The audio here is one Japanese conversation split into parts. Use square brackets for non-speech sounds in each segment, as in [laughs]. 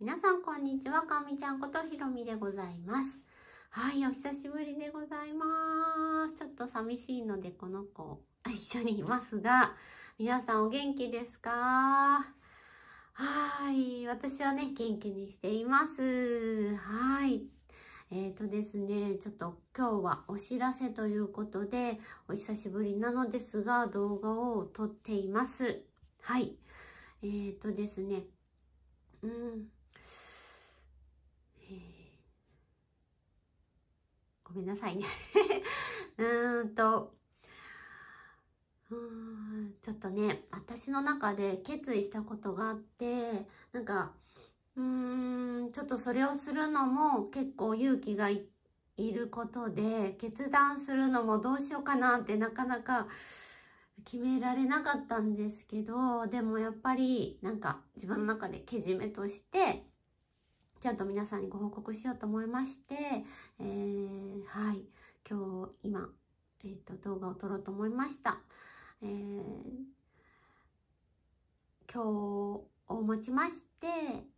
皆さんこんにちは、かみちゃんことひろみでございます。はい、お久しぶりでございます。ちょっと寂しいので、この子、一緒にいますが、皆さんお元気ですかはい、私はね、元気にしています。はい。えっ、ー、とですね、ちょっと今日はお知らせということで、お久しぶりなのですが、動画を撮っています。はい。えっ、ー、とですね、うん、ごめんなさいね [laughs] うーんと、うーん、ちょっとね、私の中で決意したことがあって、なんか、うーん、ちょっとそれをするのも結構勇気がいることで、決断するのもどうしようかなってなかなか決められなかったんですけど、でもやっぱりなんか自分の中でけじめとして、ちゃんと皆さんにご報告しようと思いまして、えー、はい、今日、今、えっ、ー、と、動画を撮ろうと思いました。えー、今日をもちまして、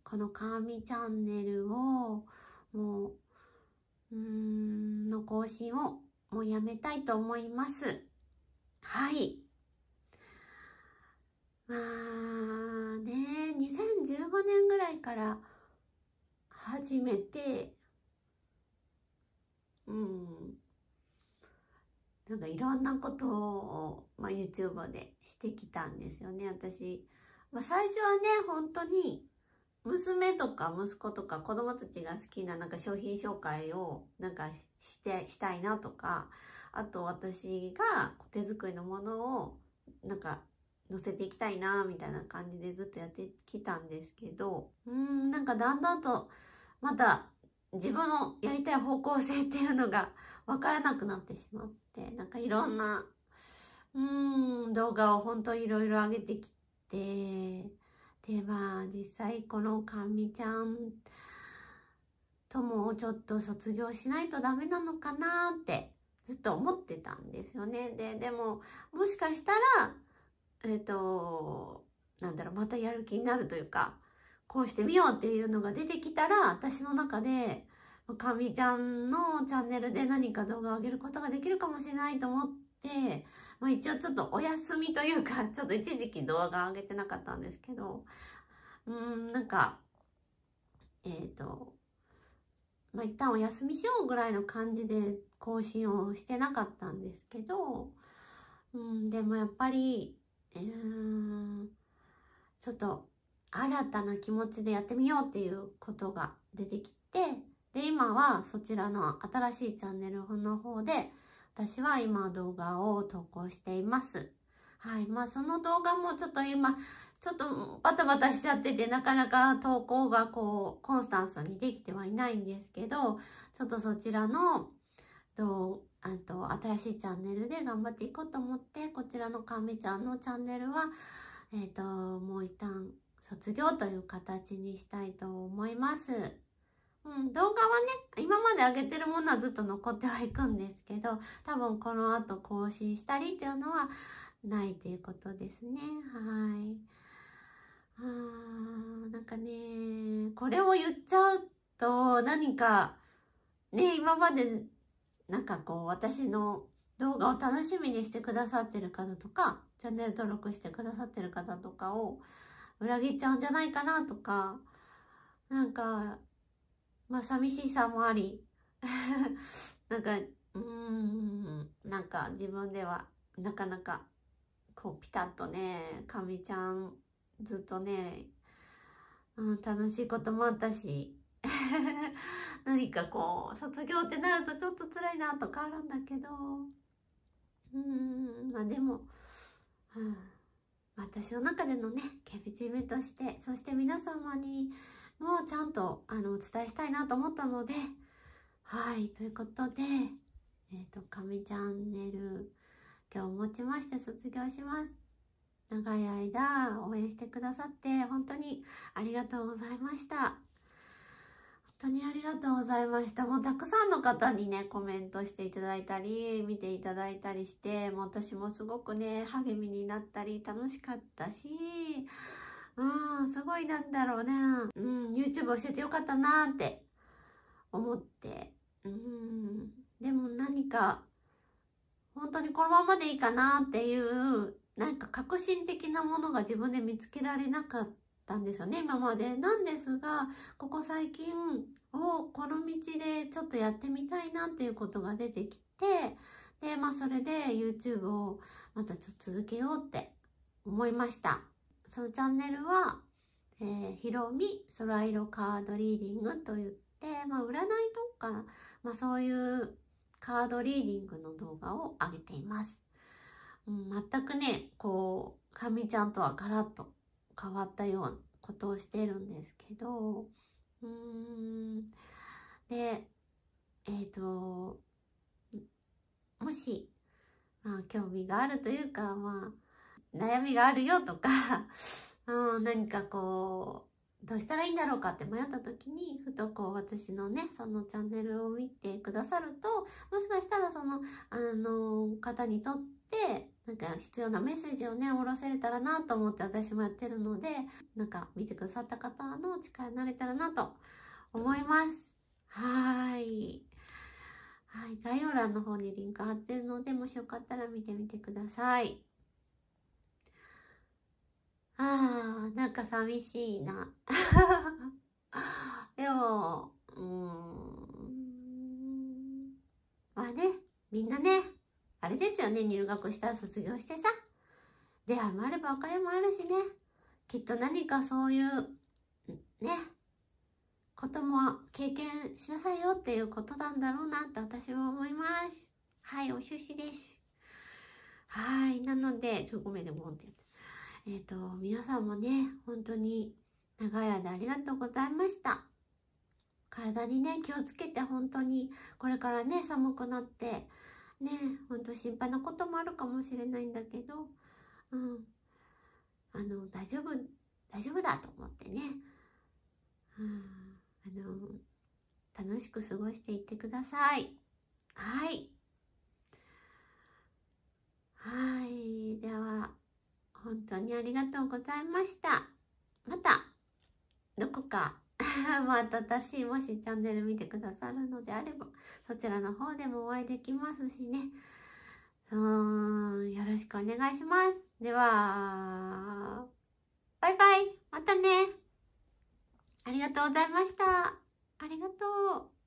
このかみチャンネルを、もう、うん、の更新をもうやめたいと思います。はい。まあね、2015年ぐらいから、始めてうんなんかいろんなことを、まあ、YouTube でしてきたんですよね私、まあ、最初はね本当に娘とか息子とか子供たちが好きななんか商品紹介をなんかしてしたいなとかあと私が手作りのものをなんか載せていきたいなみたいな感じでずっとやってきたんですけどうんなんかだんだんとまた自分のやりたい方向性っていうのが分からなくなってしまってなんかいろんなうん動画を本当いろいろ上げてきてでまあ実際このかみちゃんともちょっと卒業しないとダメなのかなってずっと思ってたんですよね。ででももしかしたらえっ、ー、となんだろうまたやる気になるというかこうしてみようっていうのが出てきたら、私の中で、かみちゃんのチャンネルで何か動画を上げることができるかもしれないと思って、まあ、一応ちょっとお休みというか、[laughs] ちょっと一時期動画上げてなかったんですけど、うん、なんか、えっ、ー、と、まあ、一旦お休みしようぐらいの感じで更新をしてなかったんですけど、うん、でもやっぱり、えー、ちょっと新たな気持ちでやってみようっていうことが出てきてで今はそちらの新しいチャンネルの方で私は今動画を投稿しています。はいまあ、その動画もちょっと今ちょっとバタバタしちゃっててなかなか投稿がこうコンスタンスにできてはいないんですけどちょっとそちらのとあと新しいチャンネルで頑張っていこうと思ってこちらのかみちゃんのチャンネルは、えっ、ー、ともう一旦卒業という形にしたいと思います。うん、動画はね、今まで上げてるものはずっと残ってはいくんですけど、多分この後更新したりっていうのはないということですね。はい。あーなんかね、これを言っちゃうと何か、ね、今までなんかこう私の動画を楽しみにしてくださってる方とか、チャンネル登録してくださってる方とかを、裏切っちゃうんじゃないかなとか、なんか、まあ寂しさもあり、[laughs] なんか、うん、なんか自分ではなかなか、こうピタッとね、かみちゃんずっとね、うん、楽しいこともあったし、[laughs] 何かこう、卒業ってなるとちょっと辛いなとかあるんだけど、うん、まあでも、うん私の中でのね、ケビチームとして、そして皆様にもちゃんとあのお伝えしたいなと思ったので、はい、ということで、えっ、ー、と、神チャンネル、今日をもちまして卒業します。長い間応援してくださって本当にありがとうございました。当にありがとうございました。もうたくさんの方にね、コメントしていただいたり、見ていただいたりして、もう私もすごくね、励みになったり、楽しかったし、うん、すごいなんだろうね。うん、YouTube 教えてよかったなーって思って。うん、でも何か、本当にこのままでいいかなっていう、なんか革新的なものが自分で見つけられなかったんですよね今までなんですがここ最近をこの道でちょっとやってみたいなっていうことが出てきてでまあそれで YouTube をまたちょっと続けようって思いましたそのチャンネルは、えー、ひろみ空色カードリーディングといって、まあ、占いとか、まあ、そういうカードリーディングの動画を上げています、うん、全くねこうかみちゃんとはガラッと変わったようなことをしてるんですけどうーんでえっ、ー、ともし、まあ、興味があるというかまあ悩みがあるよとか [laughs] うん、何かこうどうしたらいいんだろうかって迷った時にふとこう私のねそのチャンネルを見てくださるともしかしたらそのあの方にとってなんか必要なメッセージをね、下ろせれたらなと思って私もやってるので、なんか見てくださった方の力になれたらなと思います。はい。はい。概要欄の方にリンク貼ってるので、もしよかったら見てみてください。あー、なんか寂しいな。[laughs] でも、うん。まあね、みんなね、あれですよね、入学したら卒業してさ。出会いもあれば別れもあるしね。きっと何かそういう、ね、ことも経験しなさいよっていうことなんだろうなって私も思います。はい、お出資です。はい、なので、ちょ、ごめんね、ボンってやつ。えっ、ー、と、皆さんもね、本当に長い間ありがとうございました。体にね、気をつけて本当に、これからね、寒くなって、ねほんと心配なこともあるかもしれないんだけど、うん、あの大丈夫大丈夫だと思ってね、うん、あの楽しく過ごしていってください。はいはいでは本当にありがとうございました。またどこか [laughs] また新しいもしチャンネル見てくださるのであれば、そちらの方でもお会いできますしね。うーん、よろしくお願いします。では、バイバイまたねありがとうございましたありがとう